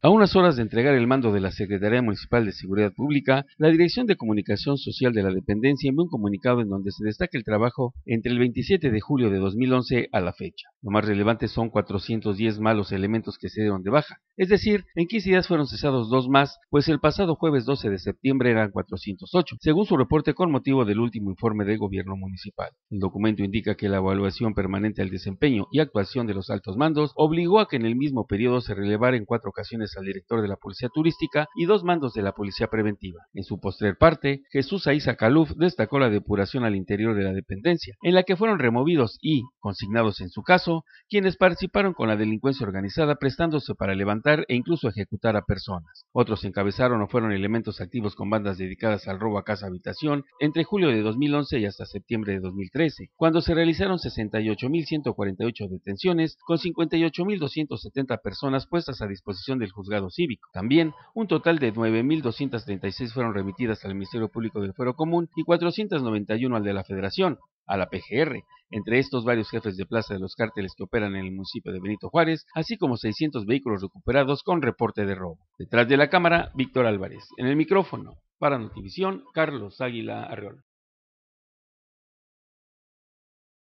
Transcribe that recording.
A unas horas de entregar el mando de la Secretaría Municipal de Seguridad Pública, la Dirección de Comunicación Social de la Dependencia envió un comunicado en donde se destaca el trabajo entre el 27 de julio de 2011 a la fecha. Lo más relevante son 410 malos elementos que se dieron de baja, es decir, en 15 días fueron cesados dos más, pues el pasado jueves 12 de septiembre eran 408, según su reporte con motivo del último informe del gobierno municipal. El documento indica que la evaluación permanente al desempeño y actuación de los altos mandos obligó a que en el mismo periodo se relevaran en cuatro ocasiones al director de la Policía Turística y dos mandos de la Policía Preventiva. En su posterior parte, Jesús Aiza Caluf destacó la depuración al interior de la dependencia, en la que fueron removidos y, consignados en su caso, quienes participaron con la delincuencia organizada prestándose para levantar e incluso ejecutar a personas. Otros encabezaron o fueron elementos activos con bandas dedicadas al robo a casa-habitación entre julio de 2011 y hasta septiembre de 2013, cuando se realizaron 68.148 detenciones con 58.270 personas puestas a disposición del juzgado cívico. También, un total de 9.236 fueron remitidas al Ministerio Público del Fuero Común y 491 al de la Federación, a la PGR, entre estos varios jefes de plaza de los cárteles que operan en el municipio de Benito Juárez, así como 600 vehículos recuperados con reporte de robo. Detrás de la cámara, Víctor Álvarez. En el micrófono, para Notivisión, Carlos Águila Arreola.